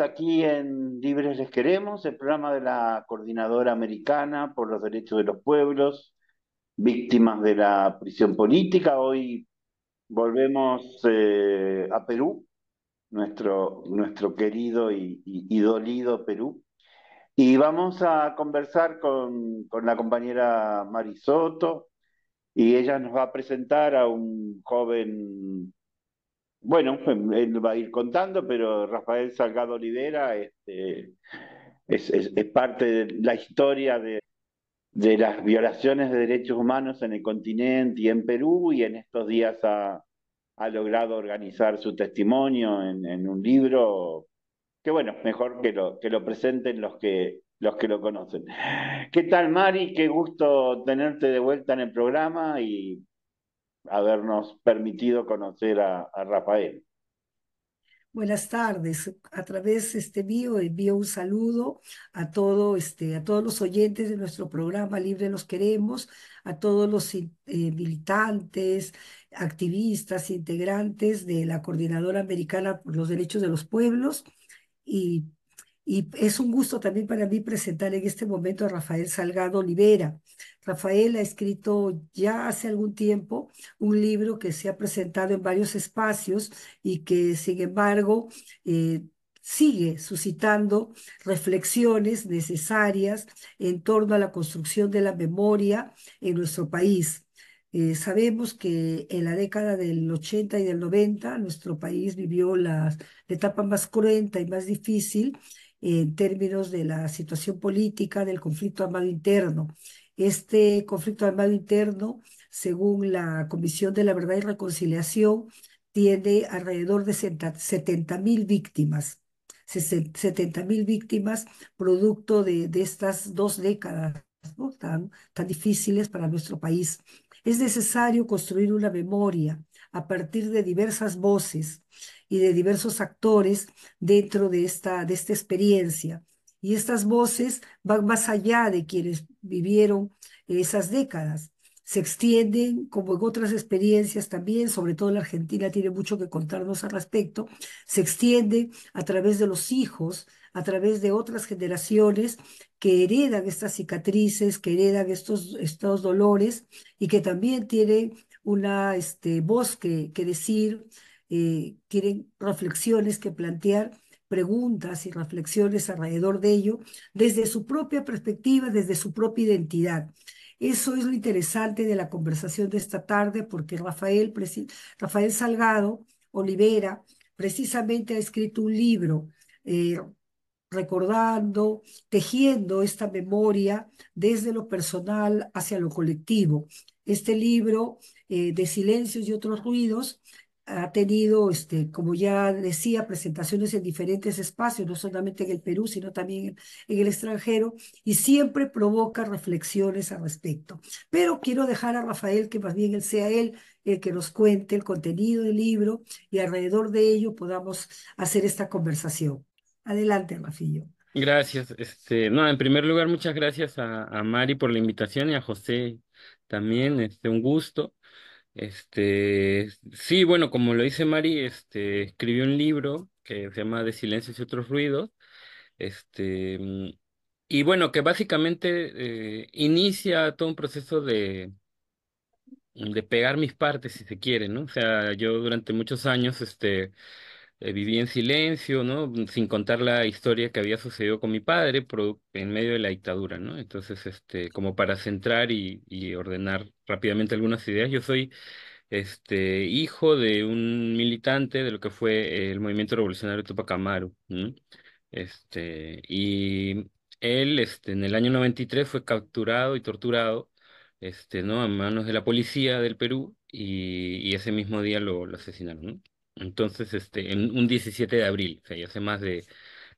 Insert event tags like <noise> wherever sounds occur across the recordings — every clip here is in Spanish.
aquí en Libres les Queremos, el programa de la Coordinadora Americana por los Derechos de los Pueblos, víctimas de la prisión política. Hoy volvemos eh, a Perú, nuestro, nuestro querido y, y, dolido Perú. Y vamos a conversar con, con la compañera Marisoto y ella nos va a presentar a un joven bueno, <laughs> él va a ir contando, pero Rafael Salgado Olivera este, es, parte de la historia de, las violaciones de derechos humanos en el continente y en Perú, y en estos días ha, logrado organizar su testimonio en, un libro que, bueno, mejor que lo, que lo presenten los que, los que lo conocen. ¿Qué tal, Mari? Qué gusto tenerte de vuelta en el programa y habernos permitido conocer a, Rafael. Buenas tardes. A través este mío envío un saludo a todo este a todos los oyentes de nuestro programa Libre los queremos, a todos los eh, militantes, activistas, integrantes de la Coordinadora Americana por los Derechos de los Pueblos y y es un gusto también para mí presentar en este momento a Rafael Salgado Olivera, Rafael ha escrito ya hace algún tiempo un libro que se ha presentado en varios espacios y que, sin embargo, eh, sigue suscitando reflexiones necesarias en torno a la construcción de la memoria en nuestro país. Eh, sabemos que en la década del 80 y del 90 nuestro país vivió la, la etapa más cruenta y más difícil en términos de la situación política, del conflicto armado interno este conflicto armado interno, según la Comisión de la Verdad y Reconciliación, tiene alrededor de 70 mil víctimas. 70 mil víctimas producto de, estas dos décadas tan, tan difíciles para nuestro país. Es necesario construir una memoria a partir de diversas voces y de diversos actores dentro de esta, de esta experiencia y estas voces van más allá de quienes vivieron esas décadas. Se extienden, como en otras experiencias también, sobre todo la Argentina tiene mucho que contarnos al respecto, se extiende a través de los hijos, a través de otras generaciones que heredan estas cicatrices, que heredan estos, estos dolores y que también tienen una este, voz que, decir, eh, tienen reflexiones que plantear preguntas y reflexiones alrededor de ello desde su propia perspectiva, desde su propia identidad. Eso es lo interesante de la conversación de esta tarde porque Rafael, Rafael Salgado Olivera precisamente ha escrito un libro eh, recordando, tejiendo esta memoria desde lo personal hacia lo colectivo. Este libro eh, de Silencios y otros ruidos ha tenido, este, como ya decía, presentaciones en diferentes espacios, no solamente en el Perú, sino también en el extranjero, y siempre provoca reflexiones al respecto. Pero quiero dejar a Rafael que más bien él sea él el que nos cuente el contenido del libro y alrededor de ello podamos hacer esta conversación. Adelante, Rafillo. Gracias. Este, no, en primer lugar, muchas gracias a, a Mari por la invitación y a José también. Este, un gusto. Este, sí, bueno, como lo dice Mari, este, escribió un libro que se llama De silencios y otros ruidos. Este, mm, y bueno, que básicamente eh, inicia todo un proceso de, de pegar mis partes, si se quiere, ¿no? O sea, yo durante muchos años, este, eh, viví en silencio, ¿no? Sin contar la historia que había sucedido con mi padre en medio de la dictadura, ¿no? Entonces, este, como para centrar y, ordenar rápidamente algunas ideas, yo soy este, hijo de un militante de lo que fue el movimiento revolucionario Tupac Amaru, Este, y él este, en el año 93 fue capturado y torturado este, ¿no? a manos de la policía del Perú y, ese mismo día lo, lo asesinaron. ¿no? Entonces, este, en un 17 de abril, o sea, ya hace más de,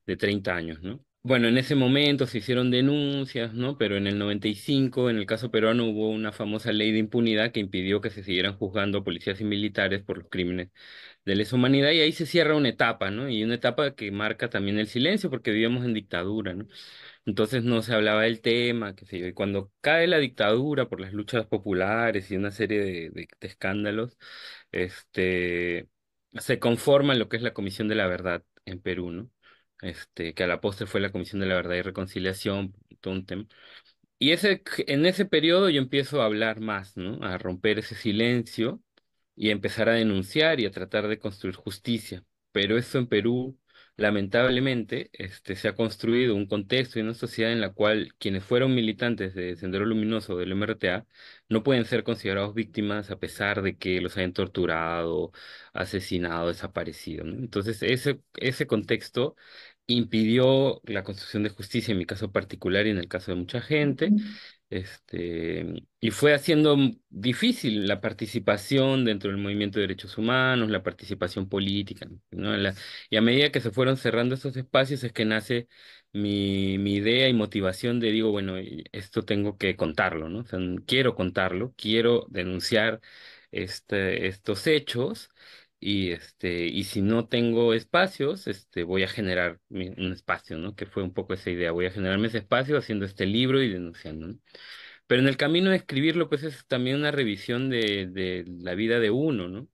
de 30 años, ¿no? Bueno, en ese momento se hicieron denuncias, ¿no? Pero en el 95, en el caso peruano, hubo una famosa ley de impunidad que impidió que se siguieran juzgando policías y militares por los crímenes de lesa humanidad y ahí se cierra una etapa, ¿no? Y una etapa que marca también el silencio porque vivíamos en dictadura, ¿no? Entonces no se hablaba del tema, qué sé yo. Y cuando cae la dictadura por las luchas populares y una serie de, de escándalos, este, se conforma lo que es la Comisión de la Verdad en Perú, ¿no? Este, que a la postre fue la Comisión de la Verdad y Reconciliación, Y ese, en ese periodo yo empiezo a hablar más, ¿no? A romper ese silencio y empezar a denunciar y a tratar de construir justicia. Pero eso en Perú lamentablemente este, se ha construido un contexto y una sociedad en la cual quienes fueron militantes de Sendero Luminoso del MRTA no pueden ser considerados víctimas a pesar de que los hayan torturado, asesinado, desaparecido. Entonces, ese, ese contexto impidió la construcción de justicia en mi caso particular y en el caso de mucha gente. Este, y fue haciendo difícil la participación dentro del movimiento de derechos humanos, la participación política. ¿no? y a medida que se fueron cerrando esos espacios es que nace mi, mi, idea y motivación de, digo, bueno, esto tengo que contarlo, ¿no? O sea, quiero contarlo, quiero denunciar este, estos hechos y este y si no tengo espacios este voy a generar un espacio no que fue un poco esa idea voy a generarme ese espacio haciendo este libro y denunciando pero en el camino de escribirlo pues es también una revisión de, de la vida de uno no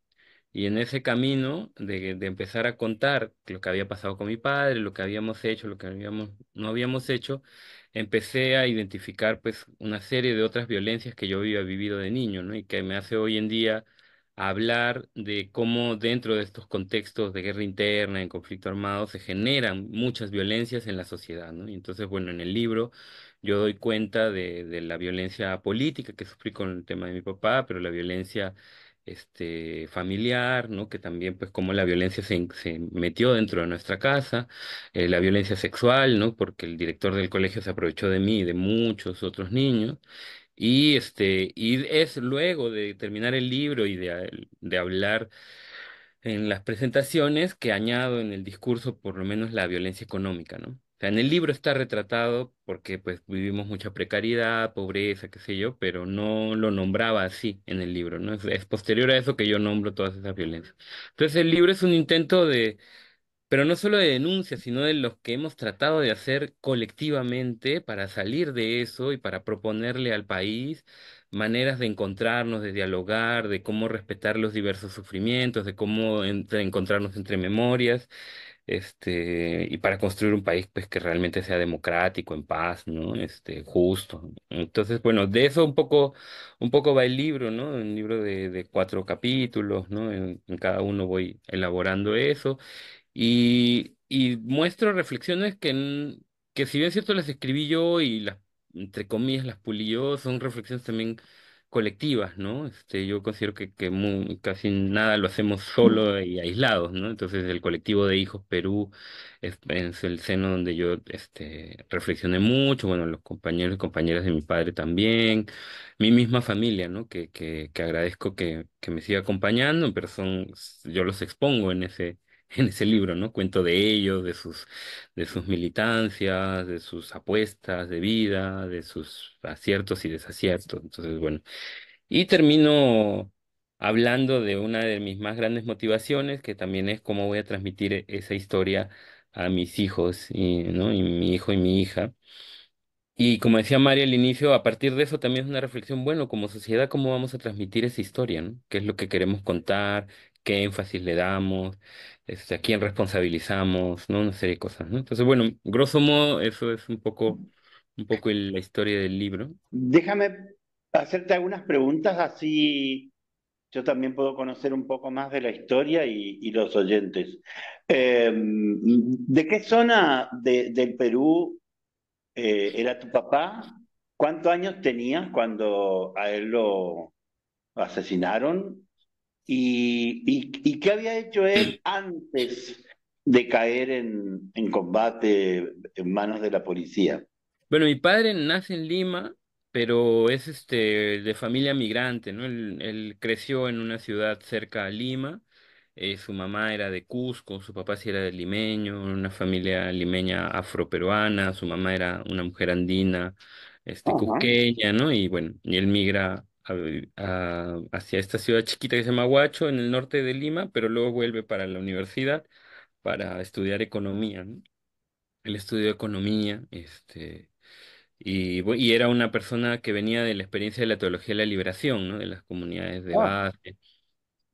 y en ese camino de, de, empezar a contar lo que había pasado con mi padre lo que habíamos hecho lo que habíamos no habíamos hecho empecé a identificar pues una serie de otras violencias que yo había vivido de niño no y que me hace hoy en día hablar de cómo dentro de estos contextos de guerra interna, en conflicto armado, se generan muchas violencias en la sociedad, Y entonces, bueno, en el libro yo doy cuenta de, la violencia política que sufrí con el tema de mi papá, pero la violencia este, familiar, que también pues cómo la violencia se, metió dentro de nuestra casa, eh, la violencia sexual, ¿no? porque el director del colegio se aprovechó de mí y de muchos otros niños, y, este, y es luego de terminar el libro y de, de hablar en las presentaciones que añado en el discurso por lo menos la violencia económica, ¿no? O sea, en el libro está retratado porque pues vivimos mucha precariedad, pobreza, qué sé yo, pero no lo nombraba así en el libro, ¿no? Es, es posterior a eso que yo nombro todas esas violencias. Entonces el libro es un intento de, pero no solo de denuncias, sino de los que hemos tratado de hacer colectivamente para salir de eso y para proponerle al país maneras de encontrarnos, de dialogar, de cómo respetar los diversos sufrimientos, de cómo encontrarnos entre memorias, este, y para construir un país pues, que realmente sea democrático, en paz, ¿no? Este, justo. Entonces, bueno, de eso un poco, un poco va el libro, ¿no? Un libro de, cuatro capítulos, ¿no? en cada uno voy elaborando eso. Y, muestro reflexiones que, que si bien es cierto las escribí yo y las, entre comillas, las pulí yo, son reflexiones también colectivas, ¿no? Este, yo considero que, que muy, casi nada lo hacemos solo y aislados, ¿no? Entonces el colectivo de Hijos Perú es, el seno donde yo este, reflexioné mucho, bueno, los compañeros y compañeras de mi padre también, mi misma familia, ¿no? Que, que, que agradezco que, que me siga acompañando, pero son, yo los expongo en ese, en ese libro, ¿no? Cuento de ellos, de sus, de sus militancias, de sus apuestas de vida, de sus aciertos y desaciertos. Entonces, bueno. Y termino hablando de una de mis más grandes motivaciones, que también es cómo voy a transmitir e, esa historia a mis hijos, y, ¿no? Y mi hijo y mi hija. Y como decía María al inicio, a partir de eso también es una reflexión, bueno, como sociedad, ¿cómo vamos a transmitir esa historia? ¿no? ¿Qué es lo que queremos contar? ¿Qué énfasis le damos? Este, a quién responsabilizamos, ¿no? Una serie de cosas, ¿no? Entonces, bueno, grosso modo, eso es un poco, un poco la historia del libro. Déjame hacerte algunas preguntas, así yo también puedo conocer un poco más de la historia y, los oyentes. Em, ¿De qué zona del Perú eh, era tu papá? ¿Cuántos años tenías cuando a él lo asesinaron? y, y, qué había hecho él antes de caer en, en combate en manos de la policía. Bueno, mi padre nace en Lima, pero es este de familia migrante, ¿no? Él, creció en una ciudad cerca a Lima. Eh, su mamá era de Cusco, su papá sí era de limeño, una familia limeña afroperuana, su mamá era una mujer andina, este, cusqueña, ¿no? Y bueno, y él migra hacia esta ciudad chiquita que se llama Huacho, en el norte de Lima, pero luego vuelve para la universidad para estudiar economía, el estudio economía, este, y, era una persona que venía de la experiencia de la teología de la liberación, De las comunidades de base.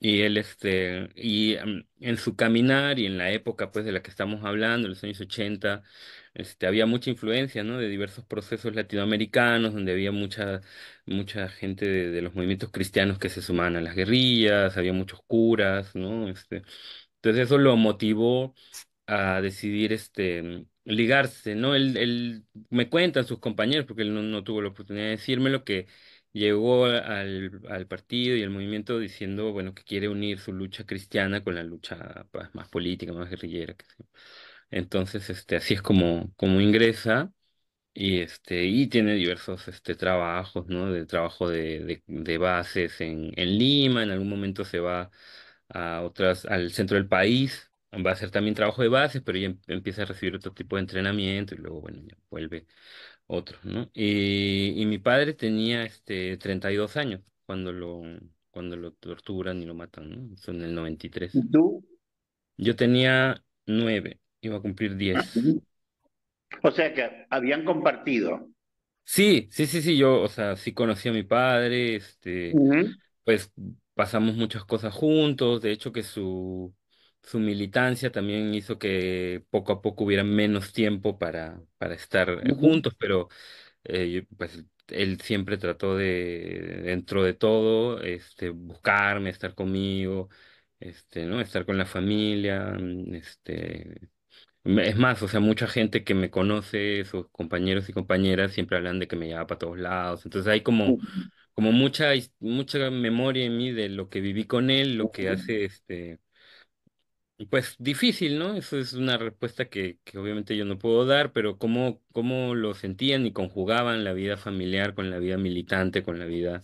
Y él, este, y em, en su caminar y en la época, pues, de la que estamos hablando, en los años 80, este, había mucha influencia, ¿no? De diversos procesos latinoamericanos, donde había mucha, mucha gente de, los movimientos cristianos que se sumaban a las guerrillas, había muchos curas, ¿no? Este, entonces eso lo motivó a decidir, este, ligarse, ¿no? Él, él me cuentan sus compañeros, porque él no, no tuvo la oportunidad de decírmelo, que llegó al, al, partido y al movimiento diciendo, bueno, que quiere unir su lucha cristiana con la lucha pues, más política, más guerrillera. Que Entonces, este, así es como, como ingresa y, este, y tiene diversos este, trabajos, ¿no? De trabajo de, de, bases en, en, Lima, en algún momento se va a otras, al centro del país, va a hacer también trabajo de bases, pero ya em, empieza a recibir otro tipo de entrenamiento y luego, bueno, ya vuelve otro, ¿no? Y, mi padre tenía este, 32 años cuando lo, cuando lo torturan y lo matan, ¿no? Son en el 93. ¿Y tú? Yo tenía 9, iba a cumplir 10. Ah, o sea que habían compartido. Sí, sí, sí, sí, yo, o sea, sí conocí a mi padre, este, pues pasamos muchas cosas juntos, de hecho que su, su militancia también hizo que poco a poco hubiera menos tiempo para, para estar juntos, pero eh, pues, él siempre trató de, dentro de todo, este, buscarme, estar conmigo, este, ¿no? Estar con la familia, mm, este, es más, o sea, mucha gente que me conoce, sus compañeros y compañeras, siempre hablan de que me llevaba para todos lados. Entonces hay como, como mucha, mucha memoria en mí de lo que viví con él, lo que hace este, pues difícil, ¿no? Eso es una respuesta que, obviamente yo no puedo dar, pero cómo, cómo lo sentían y conjugaban la vida familiar con la vida militante, con la vida,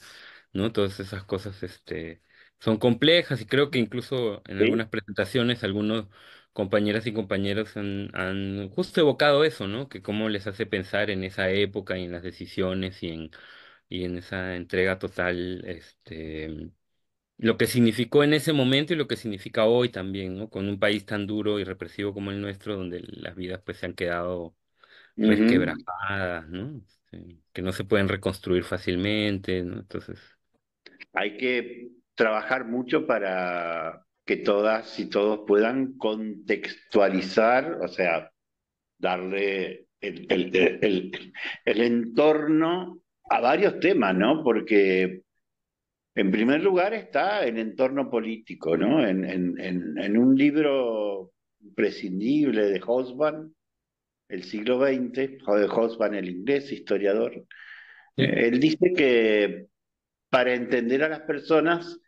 ¿no? Todas esas cosas, este, son complejas y creo que incluso en algunas presentaciones algunos compañeras y compañeros han, justo evocado eso, ¿no? Que cómo les hace pensar en esa época y en las decisiones y en, y en esa entrega total, este, lo que significó en ese momento y lo que significa hoy también, ¿no? Con un país tan duro y represivo como el nuestro, donde las vidas pues se han quedado resquebrajadas, pues, ¿no? que no se pueden reconstruir fácilmente, ¿no? Entonces, Hay que trabajar mucho para que todas y todos puedan contextualizar, o sea, darle el, el entorno a varios temas, ¿no? Porque en primer lugar está el entorno político, ¿no? En, un libro imprescindible de Hosban, el siglo XX, de Hosban el inglés, historiador, eh, él dice que para entender a las personas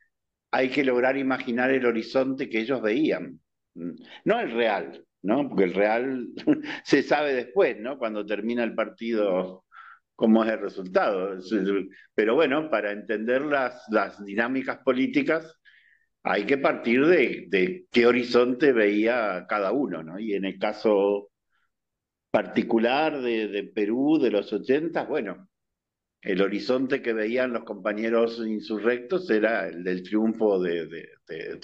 hay que lograr imaginar el horizonte que ellos veían, mm. no el real, ¿no? Porque el real <laughs> se sabe después, ¿no? Cuando termina el partido cómo es el resultado. Pero bueno, para entender las, las dinámicas políticas hay que partir de, de, qué horizonte veía cada uno, ¿no? Y en el caso particular de, Perú de los 80, bueno, el horizonte que veían los compañeros insurrectos era el del triunfo de,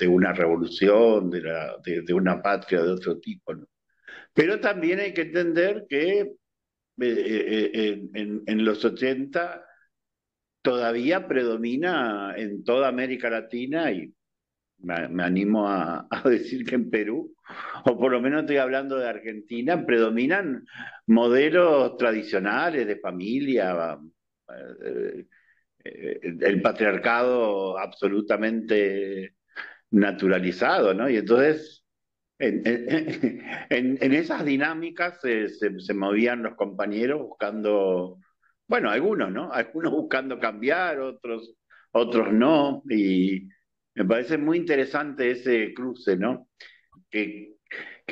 una revolución, de, una patria de otro tipo, ¿no? Pero también hay que entender que eh, eh, eh, en, los 80 todavía predomina en toda América Latina y me, animo a, <laughs> decir que en Perú, o por lo menos estoy hablando de Argentina, predominan modelos tradicionales de familia, el patriarcado absolutamente naturalizado, ¿no? Y entonces en, esas dinámicas se, movían los compañeros buscando, bueno, algunos, ¿no? Algunos buscando cambiar, otros, otros no, y me parece muy interesante ese cruce, ¿no? Que,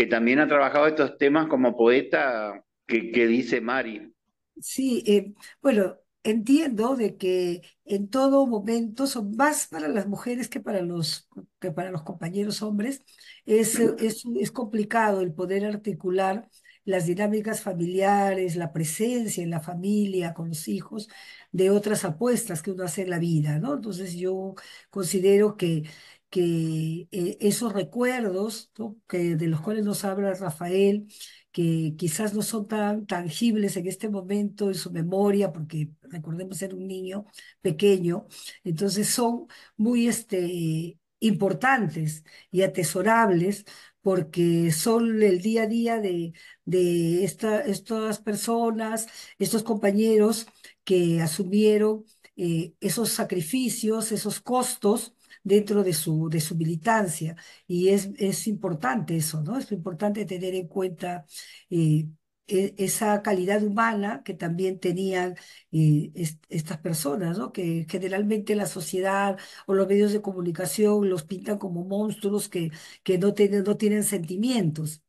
también ha trabajado estos temas como poeta que, dice Mari. Sí, eh, bueno, entiendo de que en todo momento son más para las mujeres que para los, que para los compañeros hombres. Es, es, es complicado el poder articular las dinámicas familiares, la presencia en la familia, con los hijos, de otras apuestas que uno hace en la vida, ¿no? Entonces yo considero que, que eh, esos recuerdos que, de los cuales nos habla Rafael, que quizás no son tan tangibles en este momento en su memoria, porque recordemos ser un niño pequeño, entonces son muy este, importantes y atesorables porque son el día a día de, de estas personas, estos compañeros que asumieron eh, esos sacrificios, esos costos dentro de su, de su militancia. Y es, es importante eso, ¿no? Es importante tener en cuenta eh, e, esa calidad humana que también tenían eh, estas personas, ¿no? que generalmente la sociedad o los medios de comunicación los pintan como monstruos que, que no, tienen, no tienen sentimientos.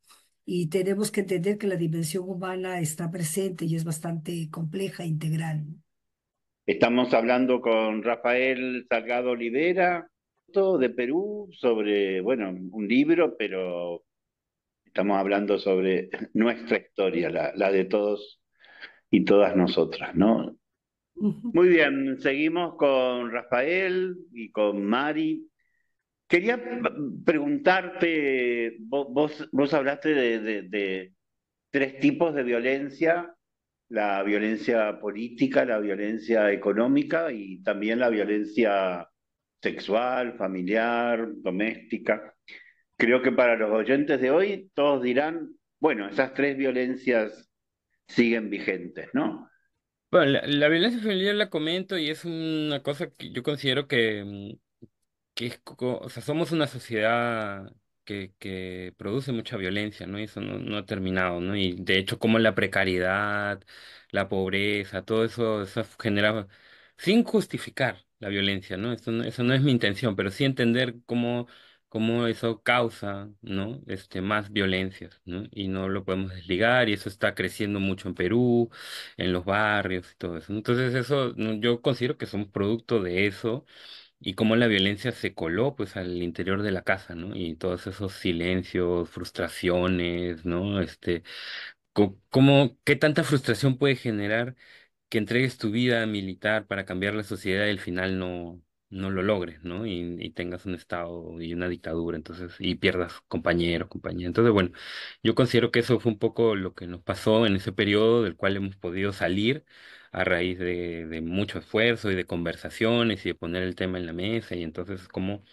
Y tenemos que entender que la dimensión humana está presente y es bastante compleja e integral. Estamos hablando con Rafael Salgado Lidera, de Perú sobre, bueno, un libro, pero estamos hablando sobre <laughs> nuestra historia, la, de todos y todas nosotras, ¿no? Muy bien, seguimos con Rafael y con Mari. Quería preguntarte, vos, vos hablaste de, de tres tipos de violencia, la violencia política, la violencia económica y también la violencia sexual, familiar, doméstica. Creo que para los oyentes de hoy todos dirán, bueno, esas tres violencias siguen vigentes, ¿no? Bueno, la, violencia familiar la comento y es una cosa que yo considero que, mm, es, o sea, somos una sociedad que, que, produce mucha violencia, ¿no? Y eso no, ha terminado, ¿no? Y de hecho, como la precariedad, la pobreza, todo eso, eso genera, sin justificar, la violencia, ¿no? Eso no, eso no es mi intención, pero sí entender cómo, eso causa, ¿no? Este, más violencia, ¿no? Y no lo podemos desligar y eso está creciendo mucho en Perú, en los barrios y todo eso. Entonces eso yo considero que son producto de eso y cómo la violencia se coló pues al interior de la casa, ¿no? Y todos esos silencios, frustraciones, ¿no? Este, cómo, qué tanta frustración puede generar que entregues tu vida militar para cambiar la sociedad y al final no, no lo logres, ¿no? Y, tengas un Estado y una dictadura, entonces, y pierdas compañero, compañía. Entonces, bueno, yo considero que eso fue un poco lo que nos pasó en ese periodo del cual hemos podido salir a raíz de, mucho esfuerzo y de conversaciones y de poner el tema en la mesa. Y entonces, como,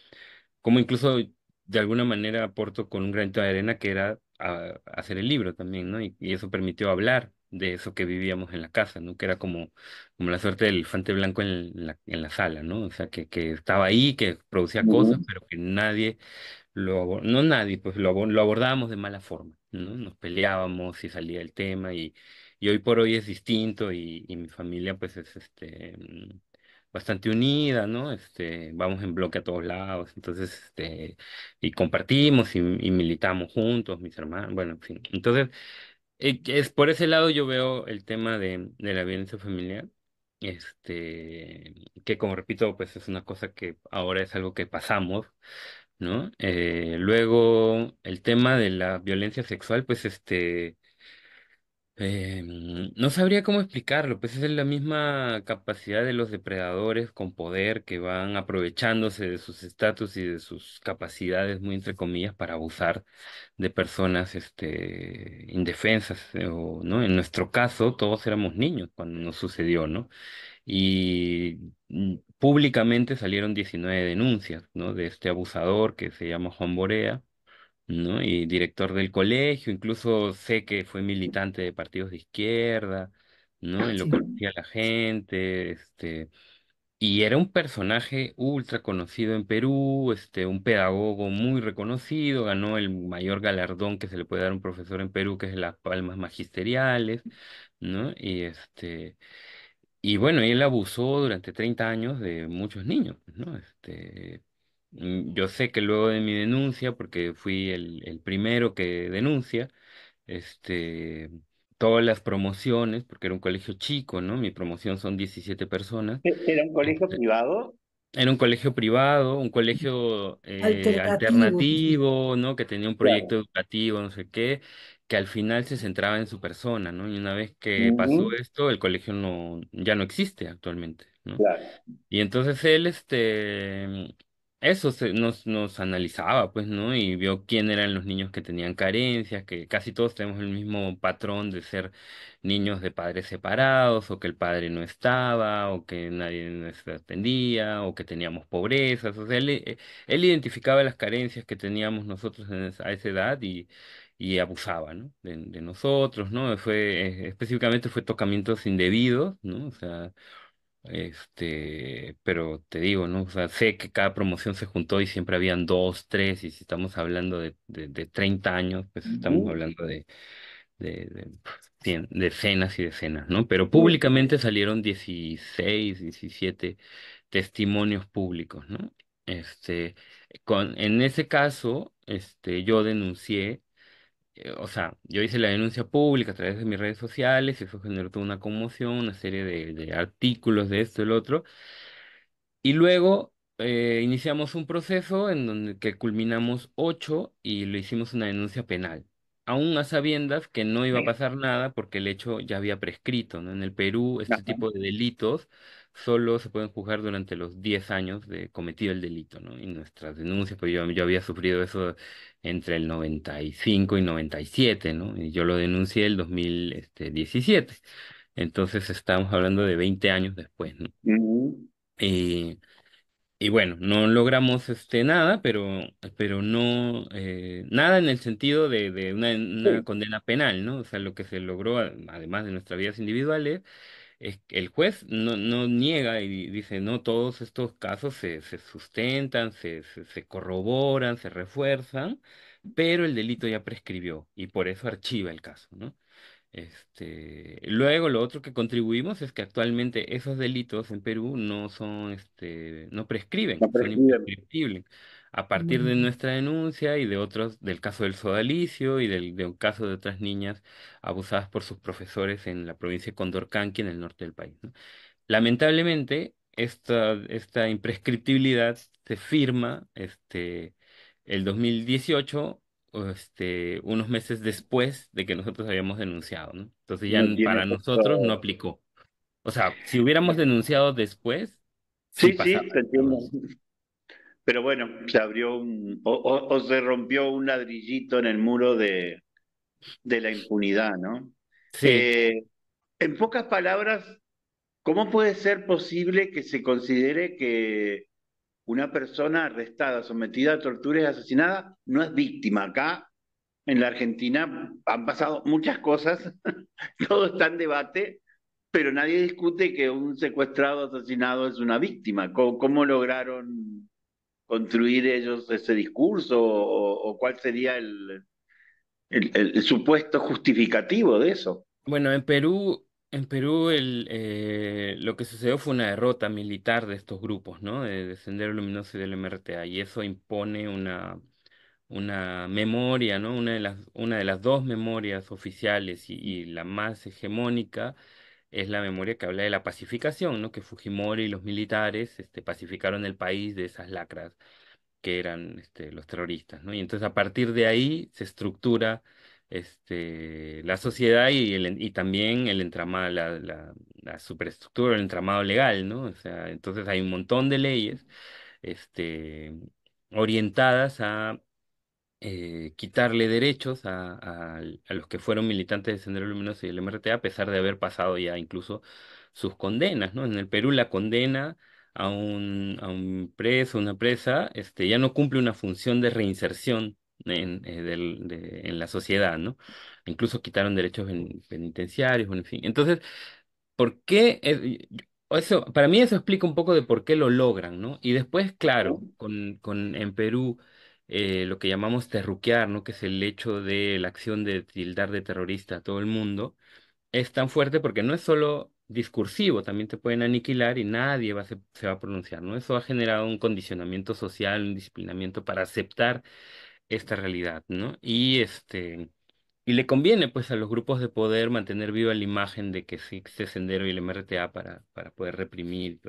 como incluso de alguna manera aporto con un granito de arena que era ah, hacer el libro también, ¿no? y eso permitió hablar de eso que vivíamos en la casa, ¿no? Que era como, como la suerte del elefante blanco en la, en la sala, ¿no? O sea, que, que estaba ahí, que producía cosas, pero que nadie lo, no nadie, pues lo, lo abordábamos de mala forma, ¿no? Nos peleábamos y salía el tema y, y hoy por hoy es distinto y, y mi familia pues es este mm, bastante unida, ¿no? Este, vamos en bloque a todos lados, entonces, este, y compartimos y, y militamos juntos, mis hermanos, bueno, en fin. Entonces, eh, es, por ese lado yo veo el tema de, la violencia familiar, este, que como repito, pues es una cosa que ahora es algo que pasamos, ¿no? Eh, luego el tema de la violencia sexual, pues este, eh, no sabría cómo explicarlo, pues es la misma capacidad de los depredadores con poder que van aprovechándose de sus estatus y de sus capacidades, muy entre comillas, para abusar de personas este, indefensas, eh, o, ¿no? En nuestro caso, todos éramos niños cuando nos sucedió, ¿no? Y mm, públicamente salieron 19 denuncias, ¿no? De este abusador que se llama Juan Borea ¿no? Y director del colegio, incluso sé que fue militante de partidos de izquierda, ¿no? Ah, en lo conocía la gente, este, y era un personaje ultra conocido en Perú, este, un pedagogo muy reconocido, ganó el mayor galardón que se le puede dar a un profesor en Perú, que es las palmas magisteriales, ¿no? Y este y bueno, él abusó durante 30 años de muchos niños, ¿no? Este, Mm, yo sé que luego de mi denuncia, porque fui el, primero que denuncia, este, todas las promociones, porque era un colegio chico, ¿no? Mi promoción son 17 personas. ¿E-, ¿Era un colegio este, privado? Era un colegio privado, un colegio eh, alternativo. ¿no? Que tenía un proyecto educativo, no sé qué, que al final se centraba en su persona, ¿no? Y una vez que pasó esto, el colegio no, ya no existe actualmente, Claro. Y entonces él, este, eso se- nos, nos analizaba, pues, ¿no? Y vio quién eran los niños que tenían carencias, que casi todos tenemos el mismo patrón de ser niños de padres separados, o que el padre no estaba, o que nadie nos atendía, o que teníamos pobreza. O sea, eh, él, identificaba las carencias que teníamos nosotros a esa edad y, y abusaba, ¿no? De, nosotros, ¿no? Fue, eh, específicamente fue tocamientos indebidos, ¿no? O sea. Este, pero te digo, ¿no? O sea, sé que cada promoción se juntó y siempre habían dos, tres, y si estamos hablando de, de, 30 años, pues estamos hablando de, decenas y decenas, ¿no? Pero públicamente salieron 16, 17 testimonios públicos, ¿no? Este, con, en ese caso, este, yo denuncié eh, o sea, yo hice la denuncia pública a través de mis redes sociales, y eso generó toda una conmoción, una serie de, artículos de esto y el otro. Y luego eh, iniciamos un proceso en donde que culminamos ocho y le hicimos una denuncia penal. Aún a sabiendas que no iba a pasar nada porque el hecho ya había prescrito, ¿no? En el Perú este tipo de delitos solo se pueden juzgar durante los 10 años de cometido el delito, ¿no? Y nuestras denuncias, pues yo, yo había sufrido eso entre el 95 y 97, ¿no? Y yo lo denuncié el 2017. Este, Entonces estamos hablando de 20 años después, ¿no? y, eh, y, bueno, no logramos este, nada, pero, pero no, eh, nada en el sentido de, de una, condena penal, ¿no? O sea, lo que se logró, además de nuestras vidas individuales, el juez no, niega y dice, no, todos estos casos se, se sustentan, se, corroboran, se refuerzan, pero el delito ya prescribió y por eso archiva el caso, ¿no? Este, luego, lo otro que contribuimos es que actualmente esos delitos en Perú no son, este, no prescriben, no son imprescriptibles a partir de nuestra denuncia y de otros, del caso del sodalicio y del, de un caso de otras niñas abusadas por sus profesores en la provincia de Condorcanqui, en el norte del país. Lamentablemente, esta, esta imprescriptibilidad se firma este, el 2018, este, unos meses después de que nosotros habíamos denunciado. Entonces ya para nosotros no aplicó. O sea, si hubiéramos denunciado después... Sí, sí, pero bueno, se abrió o, se rompió un ladrillito en el muro de, de la impunidad, ¿no? Sí. Eh, en pocas palabras, ¿cómo puede ser posible que se considere que una persona arrestada, sometida a tortura y asesinada no es víctima? Acá en la Argentina han pasado muchas cosas, <laughs> todo está en debate, pero nadie discute que un secuestrado asesinado es una víctima. cómo lograron construir ellos ese discurso o, cuál sería el, supuesto justificativo de eso. Bueno, en Perú, en Perú eh, lo que sucedió fue una derrota militar de estos grupos, ¿no? De, Descender Sendero Luminoso y del MRTA, y eso impone una, una memoria, ¿no? Una de las, una de las dos memorias oficiales y la más hegemónica es la memoria que habla de la pacificación, ¿no? Que Fujimori y los militares este, pacificaron el país de esas lacras que eran este, los terroristas, ¿no? Y entonces a partir de ahí se estructura este, la sociedad y, y también el entramado, la, la, superestructura, el entramado legal, ¿no? O sea, entonces hay un montón de leyes este, orientadas a eh, quitarle derechos a, los que fueron militantes de Sendero Luminoso y el MRT, a pesar de haber pasado ya incluso sus condenas, ¿no? En el Perú la condena a un, a un preso, una presa, este, ya no cumple una función de reinserción en, eh, la sociedad, ¿no? Incluso quitaron derechos penitenciarios, en fin. Entonces, ¿por qué? eso, para mí eso explica un poco de por qué lo logran, ¿no? Y después, claro, con, en Perú eh, lo que llamamos terruquear, ¿no? que es el hecho de la acción de tildar de terrorista a todo el mundo, es tan fuerte porque no es solo discursivo, también te pueden aniquilar y nadie se, se va a pronunciar. ¿no? Eso ha generado un condicionamiento social, un disciplinamiento para aceptar esta realidad, ¿no? Y este, y le conviene pues a los grupos de poder mantener viva la imagen de que sí se Sendero y el MRTA para, para poder reprimir.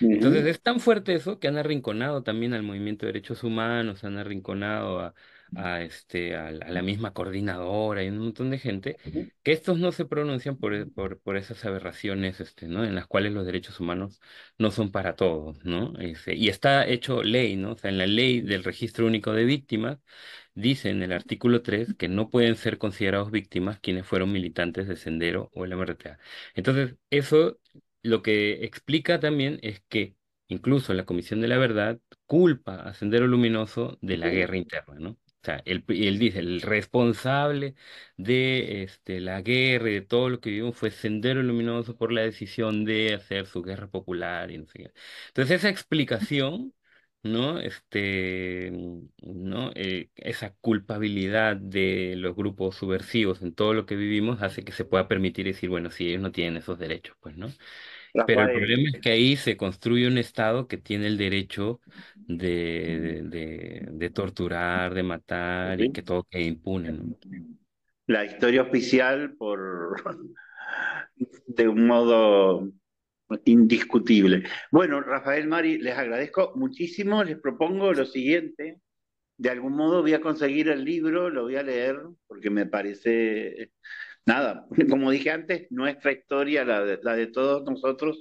Entonces es tan fuerte eso que han arrinconado también al movimiento de derechos humanos, han arrinconado a, este, a, la, misma coordinadora y un montón de gente, que estos no se pronuncian por, e, por, por esas aberraciones este, ¿no? en las cuales los derechos humanos no son para todos. ¿no? Este, y está hecho ley, ¿no? o sea, en la ley del registro único de víctimas Dice en el artículo 3 que no pueden ser considerados víctimas quienes fueron militantes de Sendero o el MRTA. Entonces, eso lo que explica también es que incluso la Comisión de la Verdad culpa a Sendero Luminoso de la guerra interna, ¿no? O sea, él, él dice, el responsable de este, la guerra y de todo lo que vivimos fue Sendero Luminoso por la decisión de hacer su guerra popular y no Entonces, esa explicación ¿no? Este, ¿no? Eh, esa culpabilidad de los grupos subversivos en todo lo que vivimos hace que se pueda permitir decir, bueno, si ellos no tienen esos derechos, pues, ¿no? Pero el problema es que ahí se construye un Estado que tiene el derecho de, de, torturar, de matar y que todo quede impune, La historia oficial por <laughs> de un modo Indiscutible. Bueno, Rafael Mari, les agradezco muchísimo. Les propongo lo siguiente. De algún modo voy a conseguir el libro, lo voy a leer, porque me parece, nada, <laughs> como dije antes, nuestra historia, la de, la de todos nosotros,